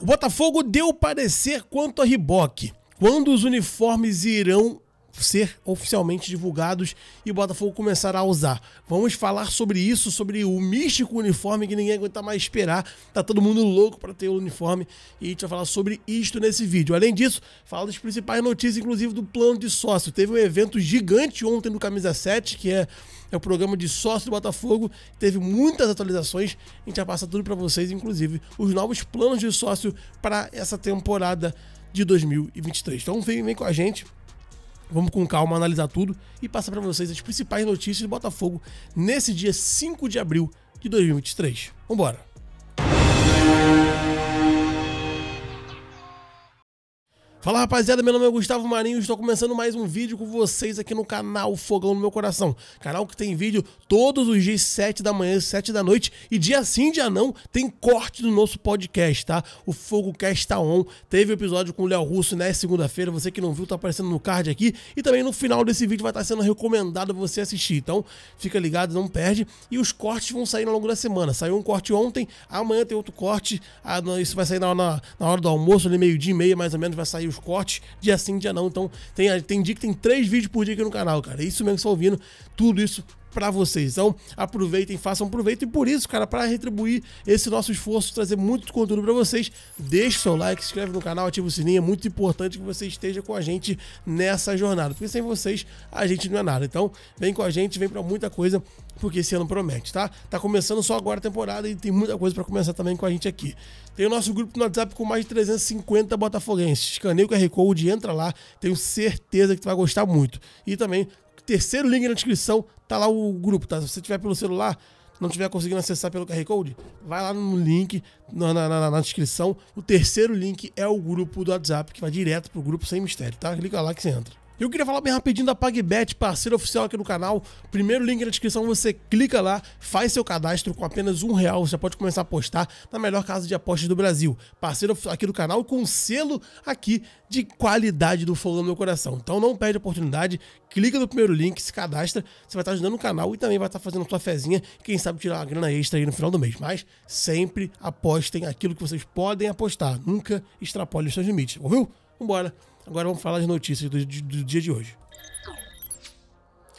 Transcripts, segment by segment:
O Botafogo deu parecer quanto a riboc Quando os uniformes irão ser oficialmente divulgados e o Botafogo começar a usar. Vamos falar sobre isso, sobre o místico uniforme que ninguém aguenta mais esperar. Tá todo mundo louco para ter o uniforme e a gente vai falar sobre isto nesse vídeo. Além disso, fala das principais notícias, inclusive do plano de sócio. Teve um evento gigante ontem no Camisa 7, que é é o programa de sócio do Botafogo, teve muitas atualizações, a gente vai passar tudo para vocês, inclusive os novos planos de sócio para essa temporada de 2023. Então vem, vem com a gente. Vamos com calma analisar tudo e passar para vocês as principais notícias do Botafogo nesse dia 5 de abril de 2023. Vambora! Fala rapaziada, meu nome é Gustavo Marinho, estou começando mais um vídeo com vocês aqui no canal Fogão no Meu Coração. Canal que tem vídeo todos os dias, 7 da manhã, 7 da noite e dia sim, dia não, tem corte do nosso podcast, tá? O Fogo Cast tá on, teve episódio com o Léo Russo né, segunda-feira, você que não viu tá aparecendo no card aqui e também no final desse vídeo vai estar tá sendo recomendado você assistir, então fica ligado, não perde. E os cortes vão sair ao longo da semana, saiu um corte ontem, amanhã tem outro corte, ah, isso vai sair na, hora do almoço, ali meio dia e meia mais ou menos, vai sair os os cortes dia sim, dia não. Então, tem, tem dia que tem três vídeos por dia aqui no canal, cara. É isso mesmo que você tá ouvindo. Tudo isso para vocês. Então, aproveitem, façam proveito. E por isso, cara, para retribuir esse nosso esforço, trazer muito conteúdo para vocês, deixe seu like, se inscreve no canal, ativa o sininho. É muito importante que você esteja com a gente nessa jornada, porque sem vocês a gente não é nada. Então, vem com a gente, vem para muita coisa, porque esse ano promete, tá? Tá começando só agora a temporada e tem muita coisa para começar também com a gente aqui. Tem o nosso grupo no WhatsApp com mais de 350 botafoguenses. Escaneio o QR Code, entra lá, tenho certeza que tu vai gostar muito. E também terceiro link na descrição, tá lá o grupo, tá? Se você tiver pelo celular, não tiver conseguindo acessar pelo QR Code, vai lá no link na, na, na, na, descrição. O terceiro link é o grupo do WhatsApp, que vai direto pro grupo sem mistério, tá? Clica lá que você entra. Eu queria falar bem rapidinho da PagBet, parceiro oficial aqui no canal. Primeiro link na descrição, você clica lá, faz seu cadastro com apenas um real. Você pode começar a apostar na melhor casa de apostas do Brasil. Parceiro aqui do canal com selo aqui de qualidade do Fogão no Meu Coração. Então não perde a oportunidade, clica no primeiro link, se cadastra. Você vai estar ajudando o canal e também vai estar fazendo sua fezinha. Quem sabe tirar uma grana extra aí no final do mês. Mas sempre apostem aquilo que vocês podem apostar. Nunca extrapole os seus limites, ouviu? Vambora! Agora vamos falar as notícias do, do, do dia de hoje.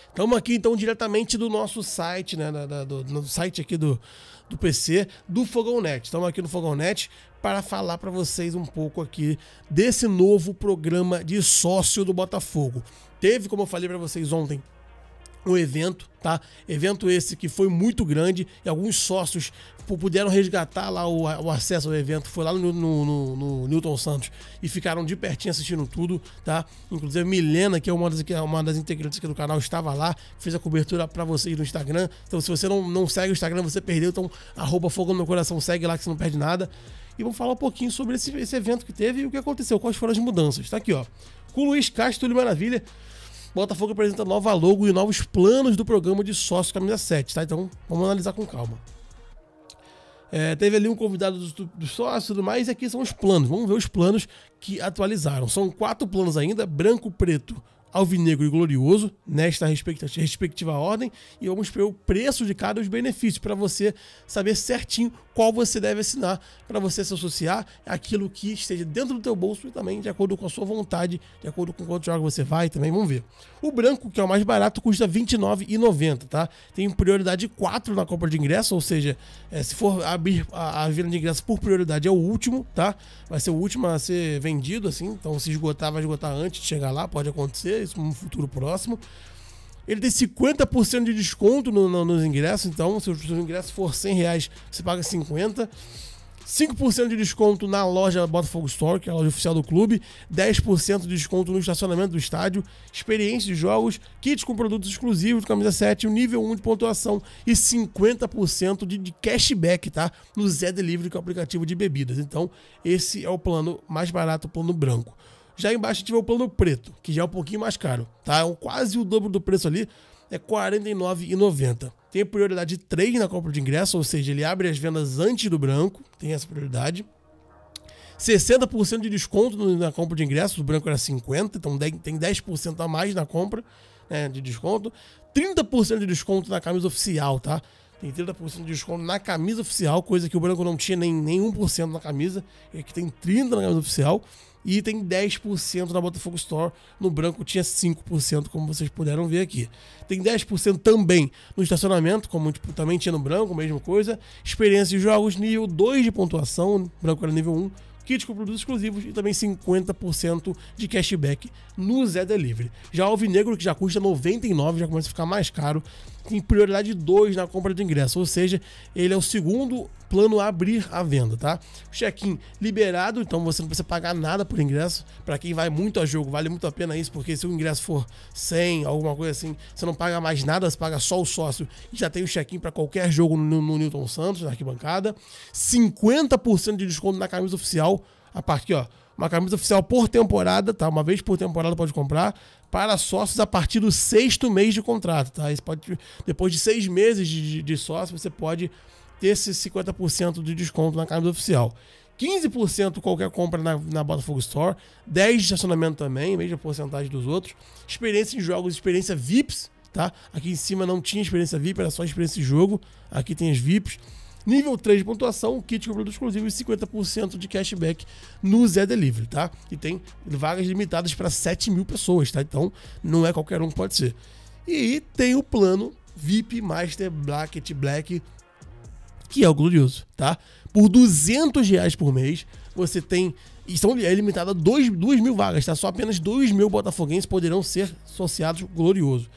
Estamos aqui então diretamente do nosso site, né? Da, da, do, do, site aqui do, do PC, do Net. Estamos aqui no Net para falar para vocês um pouco aqui desse novo programa de sócio do Botafogo. Teve, como eu falei para vocês ontem, um evento, tá? Evento esse que foi muito grande e alguns sócios puderam resgatar lá o, o acesso ao evento. Foi lá no, no, no, no, Newton Santos e ficaram de pertinho assistindo tudo, tá? Inclusive Milena, que é uma das, que é uma das integrantes aqui do canal, estava lá, fez a cobertura para vocês no Instagram. Então, se você não, não segue o Instagram, você perdeu. Então, arroba Fogo no Meu Coração, segue lá que você não perde nada. E vamos falar um pouquinho sobre esse, esse evento que teve e o que aconteceu, quais foram as mudanças. Tá aqui, ó. Com o Luiz Castro de Maravilha. Botafogo apresenta nova logo e novos planos do programa de sócio camisa 7, tá? Então vamos analisar com calma. É, teve ali um convidado do, do sócio e tudo mais, e aqui são os planos. Vamos ver os planos que atualizaram. São quatro planos ainda: branco, preto, alvinegro e glorioso nesta respectiva ordem e vamos ver o preço de cada os benefícios para você saber certinho qual você deve assinar para você se associar àquilo que esteja dentro do teu bolso e também de acordo com a sua vontade, de acordo com quanto jogo você vai também, vamos ver. O branco, que é o mais barato, custa R$29,90, tá? Tem prioridade 4 na compra de ingresso, ou seja, é, se for abrir a, a venda de ingresso por prioridade é o último, tá? Vai ser o último a ser vendido, assim, então se esgotar, vai esgotar antes de chegar lá, pode acontecer isso no futuro próximo. Ele tem 50% de desconto no, no, nos ingressos, então se o seu ingresso for 100 reais, você paga 50. 5% de desconto na loja Botafogo Store, que é a loja oficial do clube, 10% de desconto no estacionamento do estádio, experiência de jogos, kits com produtos exclusivos, camisa 7, nível 1 de pontuação e 50% de, de cashback, tá? No Zé Delivery, que é o aplicativo de bebidas. Então, esse é o plano mais barato, o plano branco. Já embaixo tiver o plano preto, que já é um pouquinho mais caro, tá? É quase o dobro do preço ali, é R$ 49,90. Tem prioridade 3 na compra de ingresso, ou seja, ele abre as vendas antes do branco, tem essa prioridade. 60% de desconto na compra de ingressos, o branco era 50%, então tem 10% a mais na compra né, de desconto. 30% de desconto na camisa oficial, tá? Tem 30% de desconto na camisa oficial, coisa que o branco não tinha nem, nem 1% na camisa, é e aqui tem 30% na camisa oficial e tem 10% na Botafogo Store. No branco tinha 5%, como vocês puderam ver aqui. Tem 10% também no estacionamento, como tipo, também tinha no branco, mesma coisa. Experiência de jogos, nível 2 de pontuação, branco era nível 1. Kits com produtos exclusivos e também 50% de cashback no Zé Delivery. Já o Alvinegro, que já custa 99, já começa a ficar mais caro com prioridade 2 na compra do ingresso, ou seja, ele é o segundo plano a abrir a venda, tá? Check-in liberado, então você não precisa pagar nada por ingresso. Para quem vai muito a jogo, vale muito a pena isso, porque se o ingresso for 100, alguma coisa assim, você não paga mais nada, você paga só o sócio e já tem o check-in para qualquer jogo no, no Newton Santos, na arquibancada. 50% de desconto na camisa oficial, a partir, ó, uma camisa oficial por temporada, tá? Uma vez por temporada pode comprar para sócios a partir do sexto mês de contrato, tá? Isso pode, depois de seis meses de, de, de sócio, você pode ter esse 50% de desconto na camisa oficial. 15% qualquer compra na, na Botafogo Store, 10% de estacionamento também, mesma porcentagem dos outros. Experiência em jogos, experiência VIPs, tá? Aqui em cima não tinha experiência VIP, era só experiência de jogo. Aqui tem as VIPs. Nível 3 de pontuação, kit com produto exclusivo e 50% de cashback no Zé Delivery, tá? E tem vagas limitadas para 7 mil pessoas, tá? Então não é qualquer um que pode ser. E tem o plano VIP Master Blacket Black, que é o glorioso, tá? Por 200 reais por mês, você tem e são, é limitada a 2 mil vagas, tá? Só apenas 2 mil botafoguenses poderão ser associados glorioso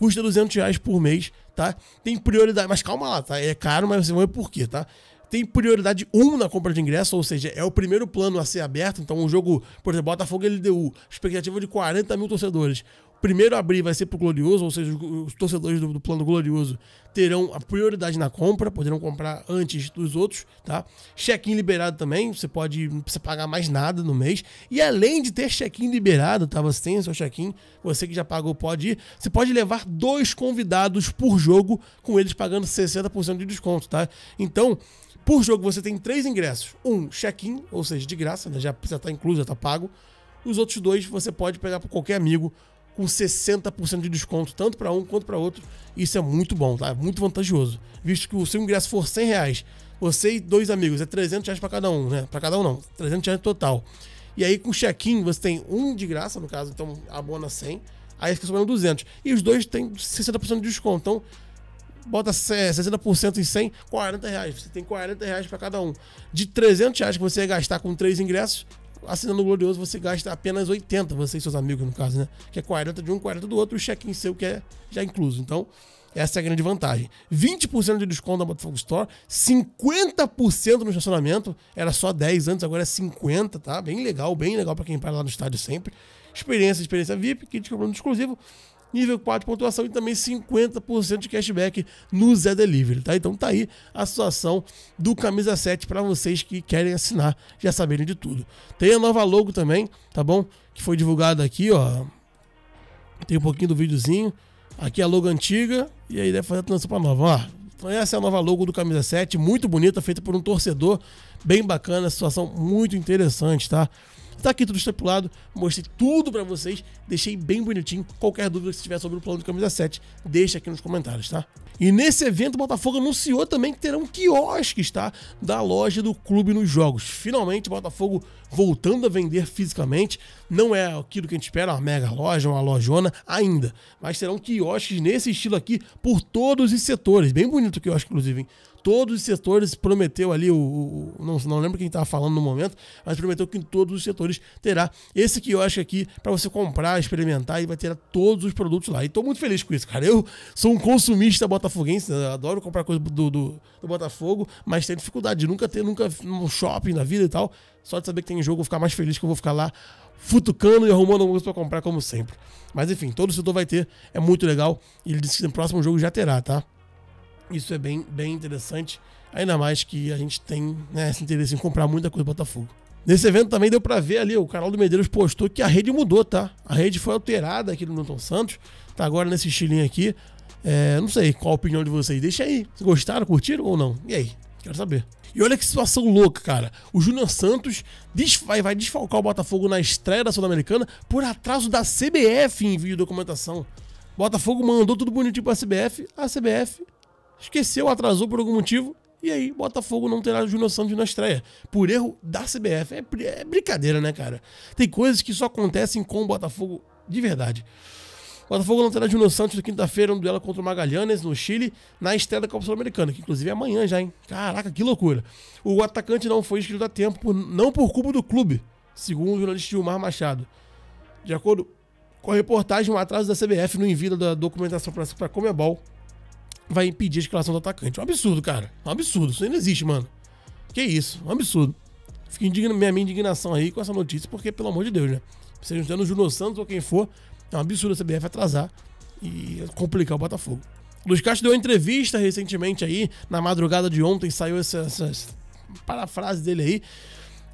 custa 200 reais por mês, tá? Tem prioridade, mas calma lá, tá? É caro, mas você vai por quê, tá? Tem prioridade 1 na compra de ingresso, ou seja, é o primeiro plano a ser aberto. Então, um jogo, por exemplo, Botafogo LDU, expectativa de 40 mil torcedores primeiro abrir vai ser pro Glorioso, ou seja, os torcedores do, do, plano Glorioso terão a prioridade na compra, poderão comprar antes dos outros, tá? Check-in liberado também, você pode não precisa pagar mais nada no mês. E além de ter check-in liberado, tá? Você tem o seu check-in, você que já pagou pode ir. Você pode levar dois convidados por jogo, com eles pagando 60% de desconto, tá? Então, por jogo você tem três ingressos: um check-in, ou seja, de graça, né? já está incluso, já está pago. Os outros dois você pode pegar para qualquer amigo com 60% de desconto, tanto para um quanto para outro. Isso é muito bom, tá? Muito vantajoso. Visto que o seu ingresso for 100 reais, você e dois amigos, é 300 reais para cada um, né? Para cada um não, 300 reais total. E aí com check-in você tem um de graça, no caso, então abona 100, aí fica sobrando 200. E os dois têm 60% de desconto, então bota 60% é, em 100, 40 reais. Você tem 40 reais para cada um. De 300 reais que você ia gastar com três ingressos, assinando o Glorioso, você gasta apenas 80, você e seus amigos, no caso, né? Que é 40 de um, 40 do outro, o check-in seu que é já incluso. Então, essa é a grande vantagem. 20% de desconto na Botafogo Store, 50% no estacionamento, era só 10 antes, agora é 50, tá? Bem legal, bem legal para quem para lá no estádio sempre. Experiência, experiência VIP, kit de exclusivo nível 4 pontuação e também 50% de cashback no Zé Delivery, tá? Então tá aí a situação do camisa 7 para vocês que querem assinar, já saberem de tudo. Tem a nova logo também, tá bom? Que foi divulgada aqui, ó. Tem um pouquinho do videozinho. Aqui é a logo antiga e aí deve fazer a transição para nova, ó. Então essa é a nova logo do Camisa 7, muito bonita, feita por um torcedor, bem bacana, situação muito interessante, tá? Tá aqui tudo estipulado, mostrei tudo para vocês, deixei bem bonitinho. Qualquer dúvida que você tiver sobre o plano de camisa 7, deixa aqui nos comentários, tá? E nesse evento, o Botafogo anunciou também que terão quiosques, tá? Da loja do clube nos jogos. Finalmente, o Botafogo voltando a vender fisicamente. Não é aquilo que a gente espera, uma mega loja, uma lojona ainda. Mas serão quiosques nesse estilo aqui por todos os setores. Bem bonito o quiosque, inclusive. Hein? todos os setores prometeu ali o, o, não, não lembro quem estava falando no momento, mas prometeu que em todos os setores terá esse quiosque aqui para você comprar, experimentar e vai ter todos os produtos lá. E estou muito feliz com isso, cara. Eu sou um consumista botafoguense, né? adoro comprar coisa do, do, do, Botafogo, mas tenho dificuldade de nunca ter nunca um shopping na vida e tal. Só de saber que tem jogo, eu vou ficar mais feliz que eu vou ficar lá cutucando e arrumando alguns para comprar, como sempre. Mas enfim, todo setor vai ter, é muito legal. E ele disse que no próximo jogo já terá, tá? Isso é bem, bem interessante. Ainda mais que a gente tem né, esse interesse em comprar muita coisa do Botafogo. Nesse evento também deu para ver ali, o canal do Medeiros postou que a rede mudou, tá? A rede foi alterada aqui no Newton Santos, tá agora nesse estilinho aqui. É, não sei qual a opinião de vocês. Deixa aí. Vocês gostaram, curtiram ou não? E aí? Quero saber. E olha que situação louca, cara. O Júnior Santos vai, vai desfalcar o Botafogo na estreia da Sul-Americana por atraso da CBF em vídeo documentação. Botafogo mandou tudo bonitinho pra CBF, a CBF esqueceu, atrasou por algum motivo, e aí Botafogo não terá o Júnior Santos na estreia, por erro da CBF. É, é brincadeira, né, cara? Tem coisas que só acontecem com o Botafogo de verdade. Botafogo não terá Júnior Santos na quinta-feira, um duelo contra o Magalhães, no Chile, na estreia da Copa Sul-Americana, que inclusive é amanhã já, hein? Caraca, que loucura. O atacante não foi inscrito a tempo, por, não por culpa do clube, segundo o jornalista Gilmar Machado. De acordo com a reportagem, um atraso da CBF no envio da documentação para a Comebol vai impedir a escalação do atacante. Um absurdo, cara. Um absurdo. Isso ainda existe, mano. Que isso, um absurdo. Fiquei indigno, minha, indignação aí com essa notícia, porque, pelo amor de Deus, né? Seja sendo o Júnior Santos ou quem for, é um absurdo a CBF atrasar e complicar o Botafogo. Luiz Castro deu uma entrevista recentemente aí, na madrugada de ontem, saiu essa, essa parafrase dele aí,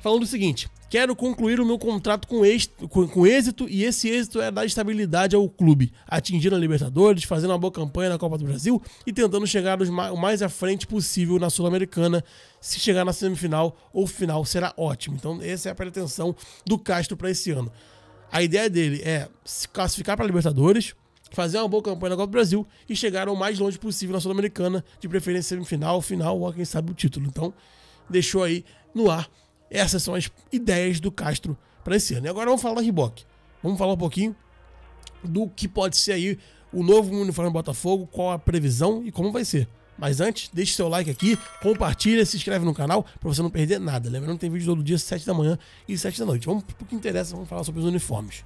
falando o seguinte: quero concluir o meu contrato com, êxito, com, com êxito e esse êxito é dar estabilidade ao clube, atingindo a Libertadores, fazendo uma boa campanha na Copa do Brasil e tentando chegar o mais à frente possível na Sul-Americana. Se chegar na semifinal ou final, será ótimo. Então, essa é a pretensão do Castro para esse ano. A ideia dele é se classificar para Libertadores, fazer uma boa campanha na Copa do Brasil e chegar o mais longe possível na Sul-Americana, de preferência semifinal, final ou quem sabe o título. Então, deixou aí no ar. Essas são as ideias do Castro para esse ano. E agora vamos falar da Riboc. Vamos falar um pouquinho do que pode ser aí o novo uniforme do Botafogo, qual a previsão e como vai ser. Mas antes, deixe seu like aqui, compartilha, se inscreve no canal para você não perder nada. Lembrando que tem vídeo todo dia, 7 da manhã e 7 da noite. Vamos pro que interessa, vamos falar sobre os uniformes.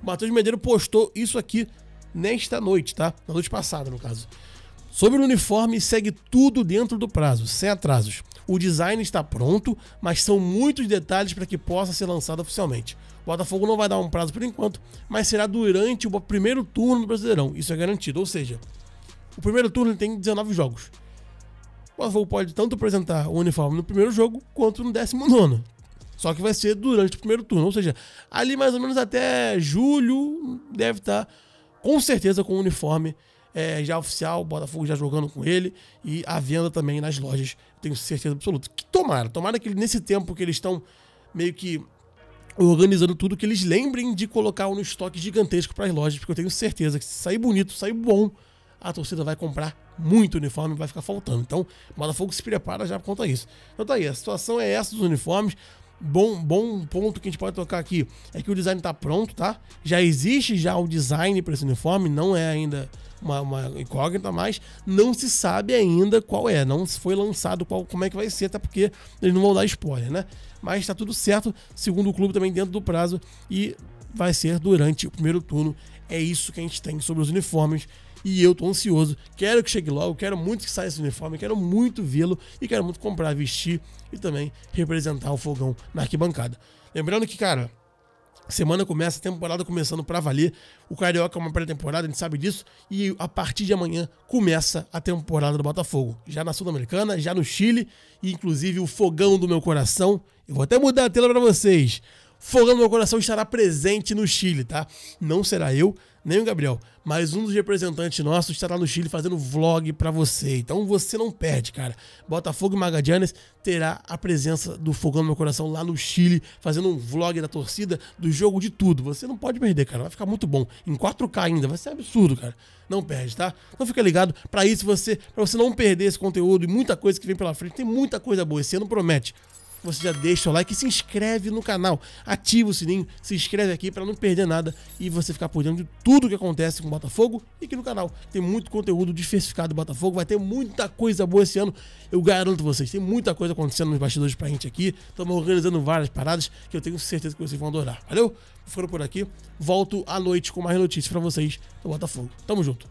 O Matheus Medeiro postou isso aqui nesta noite, tá? Na noite passada, no caso. Sobre o uniforme, segue tudo dentro do prazo, sem atrasos. O design está pronto, mas são muitos detalhes para que possa ser lançado oficialmente. O Botafogo não vai dar um prazo por enquanto, mas será durante o primeiro turno do Brasileirão, isso é garantido. Ou seja, o primeiro turno tem 19 jogos. O Botafogo pode tanto apresentar o uniforme no primeiro jogo quanto no 19. Só que vai ser durante o primeiro turno. Ou seja, ali mais ou menos até julho deve estar com certeza com o uniforme é, já oficial, o Botafogo já jogando com ele e a venda também nas lojas. Tenho certeza absoluta. Que tomara, tomara que nesse tempo que eles estão meio que organizando tudo, que eles lembrem de colocar um estoque gigantesco para as lojas, porque eu tenho certeza que se sair bonito, sair bom, a torcida vai comprar muito uniforme, vai ficar faltando. Então, o Botafogo se prepara já por conta disso. Então tá aí, a situação é essa dos uniformes. Bom, bom ponto que a gente pode tocar aqui é que o design tá pronto, tá? Já existe já o design para esse uniforme, não é ainda uma, uma, incógnita, mas não se sabe ainda qual é, não foi lançado qual, como é que vai ser, até porque eles não vão dar spoiler, né? Mas tá tudo certo, segundo o clube também dentro do prazo e vai ser durante o primeiro turno. É isso que a gente tem sobre os uniformes e eu tô ansioso, quero que chegue logo, quero muito que saia esse uniforme, quero muito vê-lo e quero muito comprar, vestir e também representar o fogão na arquibancada. Lembrando que, cara, Semana começa, a temporada começando para valer. O Carioca é uma pré-temporada, a gente sabe disso. E a partir de amanhã começa a temporada do Botafogo. Já na Sul-Americana, já no Chile. E inclusive o fogão do meu coração. Eu vou até mudar a tela para vocês. Fogão do meu coração estará presente no Chile, tá? Não será eu, nem o Gabriel, mas um dos representantes nossos estará no Chile fazendo vlog para você. Então você não perde, cara. Botafogo e Magadianes terá a presença do Fogão no meu coração lá no Chile, fazendo um vlog da torcida, do jogo, de tudo. Você não pode perder, cara. Vai ficar muito bom. Em 4K ainda, vai ser absurdo, cara. Não perde, tá? Então fica ligado para isso você, para você não perder esse conteúdo e muita coisa que vem pela frente. Tem muita coisa boa esse ano promete você já deixa o like e se inscreve no canal. Ativa o sininho, se inscreve aqui para não perder nada e você ficar por dentro de tudo que acontece com o Botafogo e aqui no canal. Tem muito conteúdo diversificado do Botafogo, vai ter muita coisa boa esse ano. Eu garanto vocês, tem muita coisa acontecendo nos bastidores pra gente aqui. Estamos organizando várias paradas que eu tenho certeza que vocês vão adorar. Valeu? Ficando por aqui, volto à noite com mais notícias para vocês do Botafogo. Tamo junto.